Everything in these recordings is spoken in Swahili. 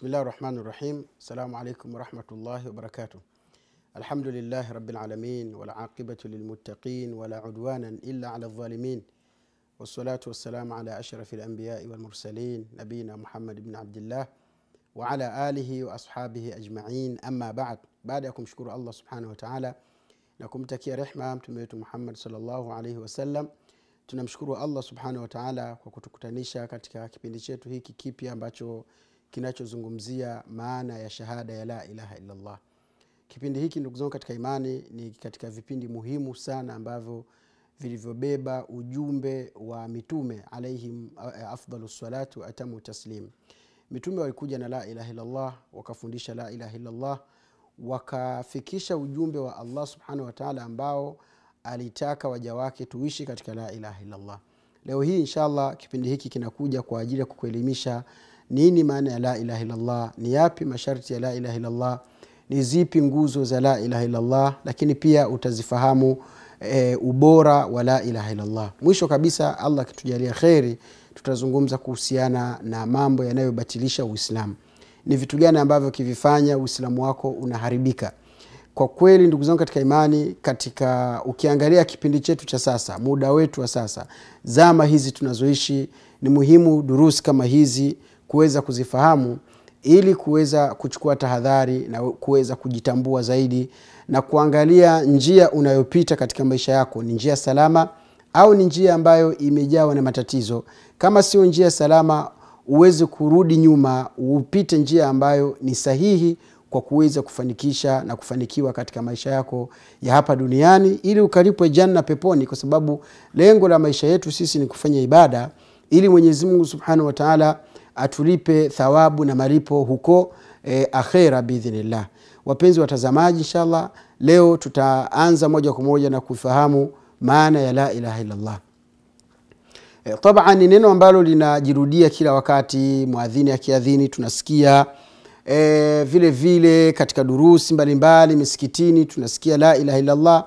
بسم الله الرحمن الرحيم السلام عليكم ورحمة الله وبركاته الحمد لله رب العالمين والعاقبة للمتقين ولا عدوانا إلا على الظالمين والصلاة والسلام على أشرف الأنبياء والمرسلين نبينا محمد بن عبد الله وعلى آله وأصحابه أجمعين أما بعد بعدكم شكر الله سبحانه وتعالى نكم تكي رحمة تميت محمد صلى الله عليه وسلم تنمشكر الله سبحانه وتعالى kwa كتكا katika هيكي كيبيا باتشو kinachozungumzia maana ya shahada ya la ilaha illallah. Kipindi hiki ndugu zangu katika imani ni katika vipindi muhimu sana ambavyo vilivyobeba ujumbe wa mitume alaihim eh, afdalu salatu atamu taslim. Mitume walikuja na la ilaha illallah, wakafundisha la ilaha illallah, wakafikisha ujumbe wa Allah subhanahu wataala ambao alitaka waja wake tuishi katika la ilaha illallah. Leo hii inshallah, kipindi hiki kinakuja kwa ajili ya kukuelimisha nini maana ya la ilaha illallah ni yapi masharti ya la ilaha illallah ni zipi nguzo za la ilaha illallah lakini pia utazifahamu e, ubora wa la ilaha illallah mwisho kabisa allah akitujalia kheri tutazungumza kuhusiana na mambo yanayobatilisha uislamu ni vitu gani ambavyo ukivifanya uislamu wako unaharibika kwa kweli ndugu zangu katika imani katika ukiangalia kipindi chetu cha sasa muda wetu wa sasa zama hizi tunazoishi ni muhimu durusi kama hizi kuweza kuzifahamu ili kuweza kuchukua tahadhari na kuweza kujitambua zaidi na kuangalia njia unayopita katika maisha yako ni njia salama au ni njia ambayo imejawa na matatizo. Kama sio njia salama, uweze kurudi nyuma, upite njia ambayo ni sahihi kwa kuweza kufanikisha na kufanikiwa katika maisha yako ya hapa duniani, ili ukalipwe janna peponi, kwa sababu lengo la maisha yetu sisi ni kufanya ibada, ili Mwenyezi Mungu Subhanahu wa Ta'ala atulipe thawabu na malipo huko e, akhera biidhinillah. Wapenzi watazamaji, inshallah leo tutaanza moja kwa moja na kufahamu maana ya la ilaha illallah. E, taban ni neno ambalo linajirudia kila wakati, mwadhini akiadhini tunasikia e, vile vile katika durusi mbalimbali misikitini tunasikia la ilaha illallah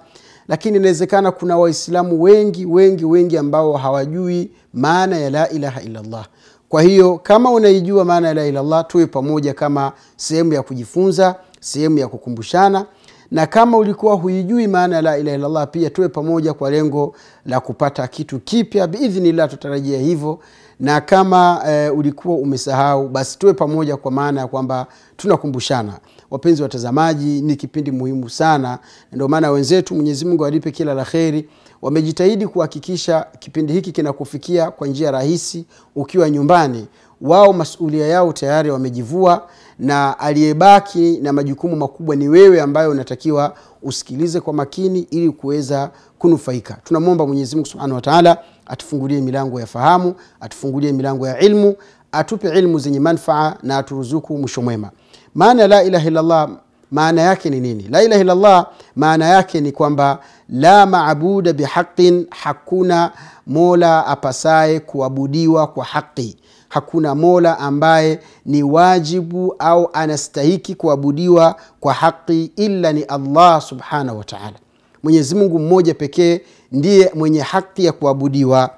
lakini inawezekana kuna waislamu wengi wengi wengi ambao hawajui maana ya la ilaha illallah kwa hiyo kama unaijua maana ya la ilaha illallah, tuwe pamoja kama sehemu ya kujifunza, sehemu ya kukumbushana, na kama ulikuwa huijui maana ya la ilaha illallah, pia tuwe pamoja kwa lengo la kupata kitu kipya biidhnillah, tutarajia hivyo. Na kama e, ulikuwa umesahau, basi tuwe pamoja kwa maana ya kwamba tunakumbushana. Wapenzi watazamaji, ni kipindi muhimu sana, ndio maana wenzetu, Mwenyezi Mungu alipe kila la kheri wamejitahidi kuhakikisha kipindi hiki kinakufikia kwa njia rahisi ukiwa nyumbani. Wao masuulia yao tayari wamejivua, na aliyebaki na majukumu makubwa ni wewe, ambayo unatakiwa usikilize kwa makini ili kuweza kunufaika. Tunamwomba Mwenyezi Subhanahu wa Ta'ala atufungulie milango ya fahamu, atufungulie milango ya ilmu, atupe ilmu zenye manfaa na aturuzuku mwisho mwema. Maana la ilaha illallah maana yake ni nini la ilaha illallah maana yake ni kwamba la mabuda bihaqin hakuna mola apasaye kuabudiwa kwa haqi hakuna mola ambaye ni wajibu au anastahiki kuabudiwa kwa haqi illa ni allah subhanahu wataala mwenyezimungu mmoja pekee ndiye mwenye haqi ya kuabudiwa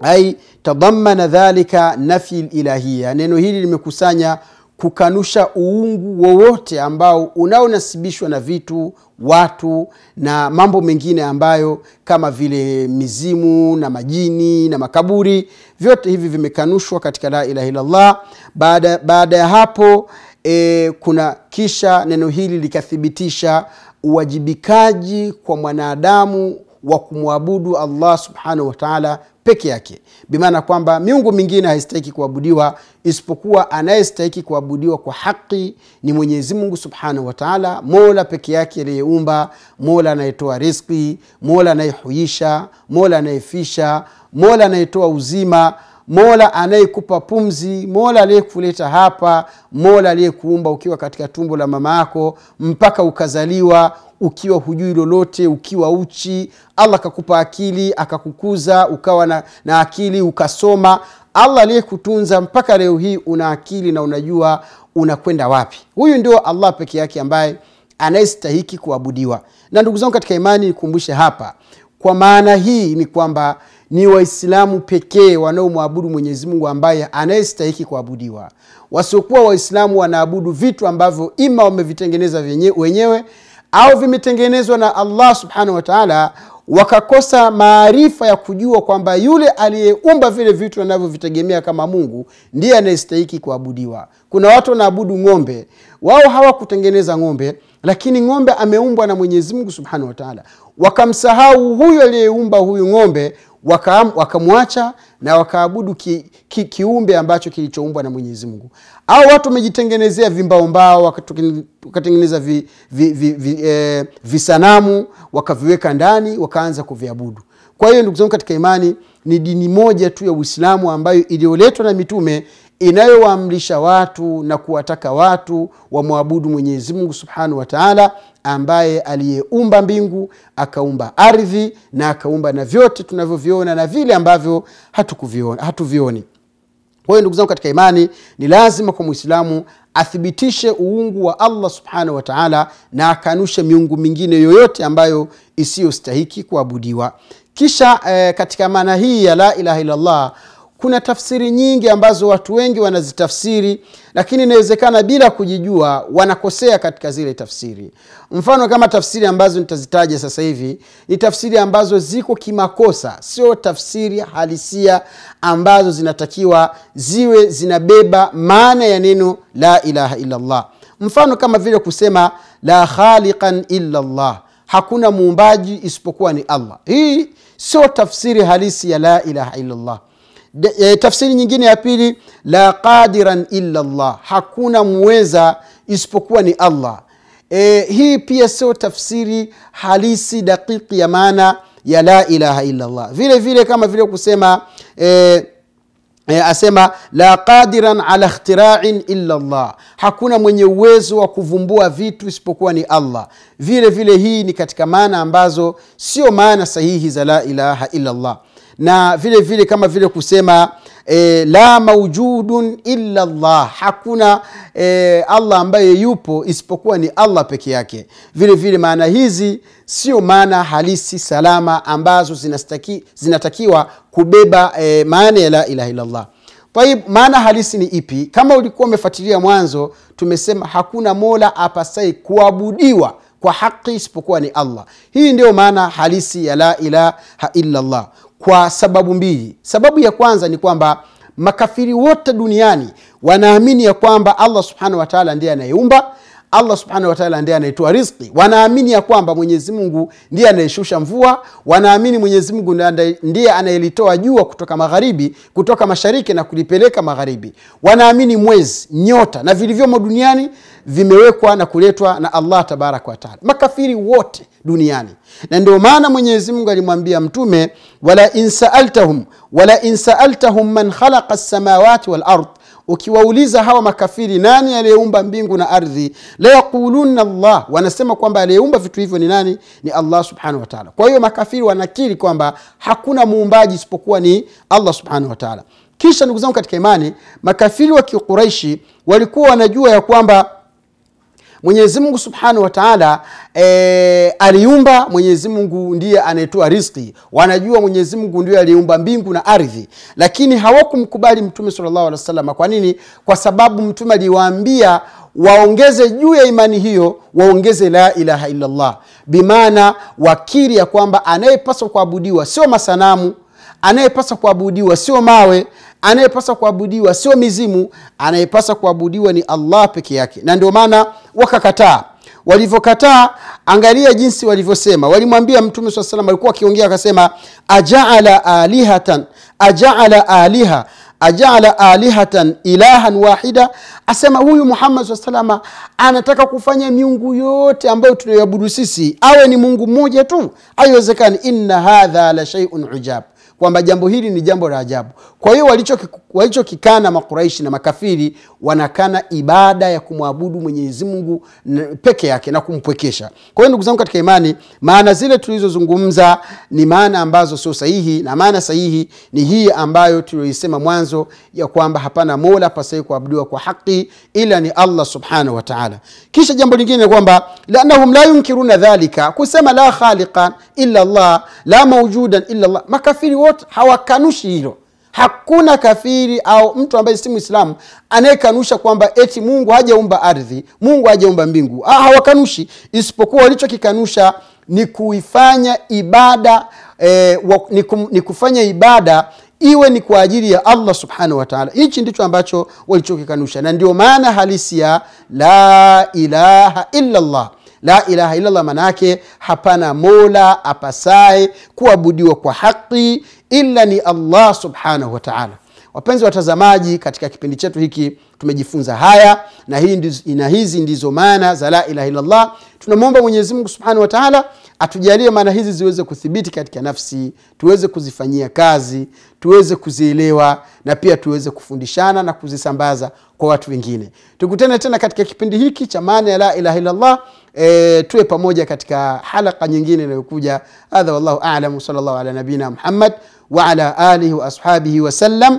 ai tadamana dhalika nafyi lilahiya neno hili limekusanya kukanusha uungu wowote ambao unaonasibishwa na vitu watu na mambo mengine ambayo kama vile mizimu na majini na makaburi vyote hivi vimekanushwa katika la ilaha illallah baada, baada ya hapo e, kuna kisha neno hili likathibitisha uwajibikaji kwa mwanadamu wa kumwabudu allah subhanahu wataala peke yake bimaana kwamba miungu mingine haistahiki kuabudiwa isipokuwa anayestahiki kuabudiwa kwa haki ni mwenyezi mungu subhanahu wataala mola peke yake aliyeumba mola anayetoa riski mola anayehuisha mola anayefisha mola anayetoa uzima mola anayekupa pumzi mola aliyekuleta hapa mola aliyekuumba ukiwa katika tumbo la mama yako mpaka ukazaliwa ukiwa hujui lolote ukiwa uchi allah akakupa akili akakukuza ukawa na, na akili ukasoma allah aliyekutunza mpaka leo hii una akili na unajua unakwenda wapi huyu ndio allah peke yake ambaye anayestahiki kuabudiwa na ndugu zangu katika imani nikumbushe hapa kwa maana hii ni kwamba ni waislamu pekee wanaomwabudu mwenyezi mungu ambaye anayestahiki kuabudiwa wasiokuwa waislamu wanaabudu vitu ambavyo ima wamevitengeneza wenyewe au vimetengenezwa na allah subhanahu wataala wakakosa maarifa ya kujua kwamba yule aliyeumba vile vitu anavyovitegemea kama mungu ndiye anayestahiki kuabudiwa kuna watu wanaabudu ng'ombe wao hawakutengeneza ng'ombe lakini ng'ombe ameumbwa na mwenyezi mungu subhanahu wataala wakamsahau huyu aliyeumba huyu ng'ombe wakamwacha waka na wakaabudu ki, ki, kiumbe ambacho kilichoumbwa na mwenyezi mungu au watu wamejitengenezea vimbaombao wakatengeneza vi, vi, vi, vi, eh, visanamu wakaviweka ndani wakaanza kuviabudu kwa hiyo ndugu zangu katika imani ni dini moja tu ya uislamu ambayo iliyoletwa na mitume inayowaamrisha watu na kuwataka watu wamwabudu Mwenyezi Mungu subhanahu wa taala ambaye aliyeumba mbingu akaumba ardhi na akaumba na vyote tunavyoviona na vile ambavyo hatukuviona hatuvioni. Kwa hiyo ndugu zangu katika imani, ni lazima kwa mwislamu athibitishe uungu wa Allah subhanahu wa taala na akanushe miungu mingine yoyote ambayo isiyostahiki kuabudiwa. Kisha eh, katika maana hii ya la ilaha illallah kuna tafsiri nyingi ambazo watu wengi wanazitafsiri lakini inawezekana bila kujijua wanakosea katika zile tafsiri mfano kama tafsiri ambazo nitazitaja sasa hivi ni tafsiri ambazo ziko kimakosa sio tafsiri halisia ambazo zinatakiwa ziwe zinabeba maana ya neno la ilaha illallah mfano kama vile kusema la khaliqan illallah hakuna muumbaji isipokuwa ni allah hii sio tafsiri halisi ya la ilaha illallah De, e, tafsiri nyingine ya pili la qadiran illa llah hakuna muweza isipokuwa ni allah e, hii pia sio tafsiri halisi dakiki ya maana ya la ilaha illa llah vile vile kama vile kusema e, e, asema la qadiran ala ikhtirain illa llah hakuna mwenye uwezo wa kuvumbua vitu isipokuwa ni allah vile vile hii ni katika maana ambazo sio maana sahihi za la ilaha illa llah na vile vile kama vile kusema e, la maujudun illa llah hakuna e, allah ambaye yupo isipokuwa ni allah peke yake vile vile maana hizi sio maana halisi salama ambazo zinastaki, zinatakiwa kubeba e, maana ya la ilaha illallah Taib, maana halisi ni ipi? Kama ulikuwa umefuatilia mwanzo, tumesema hakuna mola apasai kuabudiwa kwa haki isipokuwa ni Allah. Hii ndio maana halisi ya la ilaha illallah kwa sababu mbili. Sababu ya kwanza ni kwamba makafiri wote duniani wanaamini ya kwamba Allah subhanahu wa taala ndiye anayeumba allah subhanahu wataala ndiye anayetoa rizki wanaamini ya kwamba mwenyezi mungu ndiye anayeshusha mvua wanaamini mwenyezi mungu ndiye anayelitoa jua kutoka magharibi kutoka mashariki na kulipeleka magharibi wanaamini mwezi nyota na vilivyomo duniani vimewekwa na kuletwa na allah tabaraka wataala makafiri wote duniani na ndio maana mwenyezi mungu alimwambia mtume wala insaaltahum wala insaaltahum man khalaqa lsamawati walard ukiwauliza hawa makafiri nani aliyeumba mbingu na ardhi yaquluna llah wanasema kwamba aliyeumba vitu hivyo ni nani ni allah subhanahu wataala kwa hiyo makafiri wanakiri kwamba hakuna muumbaji isipokuwa ni allah subhanahu wataala kisha ndugu zangu katika imani makafiri wa kiquraishi walikuwa wanajua ya kwamba Mwenyezi Mungu Subhanahu wa Ta'ala e, aliumba. Mwenyezi Mungu ndiye anayetoa riziki, wanajua Mwenyezi Mungu ndiye aliumba mbingu na ardhi, lakini hawakumkubali Mtume sallallahu alaihi wasallam. Kwa nini? Kwa sababu Mtume aliwaambia waongeze juu ya imani hiyo, waongeze la ilaha illallah, bimaana wakiri ya kwamba anayepaswa kuabudiwa sio masanamu anayepaswa kuabudiwa sio mawe anayepaswa kuabudiwa sio mizimu anayepaswa kuabudiwa ni allah peke yake na ndio maana wakakataa walivyokataa angalia jinsi walivyosema walimwambia mtume saa salam alikuwa akiongea akasema ajaala alihatan ajaala aliha ajaala alihatan ilahan wahida asema huyu Muhammad swalla salama anataka kufanya miungu yote ambayo tunayoabudu sisi awe ni Mungu mmoja tu, haiwezekani. Inna hadha la shay'un ujab, kwamba jambo hili ni jambo la ajabu. Kwa hiyo walichokikana Makuraishi na makafiri wanakana ibada ya kumwabudu Mwenyezi Mungu peke yake na kumpwekesha. Kwa hiyo ndugu zangu katika imani, maana zile tulizozungumza ni maana ambazo sio sahihi, na maana sahihi ni hii ambayo tuliyoisema mwanzo ya kwamba hapana mola pasai kuabudiwa kwa haki ila ni allah subhanahu wa taala kisha jambo lingine kwamba lianahum la yunkiruna dhalika kusema la khaliqa illa llah la maujudan illa llah makafiri wote hawakanushi hilo hakuna kafiri au mtu ambaye si mwislamu anayekanusha kwamba eti mungu hajaumba ardhi mungu hajaumba mbingu ah, hawakanushi isipokuwa walichokikanusha ni kuifanya ibada eh, wa, ni, kum, ni kufanya ibada iwe ni kwa ajili ya allah subhanahu wataala hichi ndicho ambacho walichokikanusha na ndio maana halisi ya la ilaha illallah la ilaha illallah maana yake hapana mola apasaye kuabudiwa kwa haqi illa ni allah subhanahu wa taala Wapenzi watazamaji, katika kipindi chetu hiki tumejifunza haya na hii ndiz, na hizi ndizo maana za la ilaha illallah. Tunamwomba Mwenyezi Mungu subhanahu wa taala atujalie maana hizi ziweze kuthibiti katika nafsi, tuweze kuzifanyia kazi, tuweze kuzielewa na pia tuweze kufundishana na kuzisambaza kwa watu wengine. Tukutane tena katika kipindi hiki cha maana ya la ilaha illallah. E, tuwe pamoja katika halaka nyingine inayokuja. Hadha wallahu alam, sallallahu ala nabina Muhammad wa ala alihi wa ashabihi wasallam.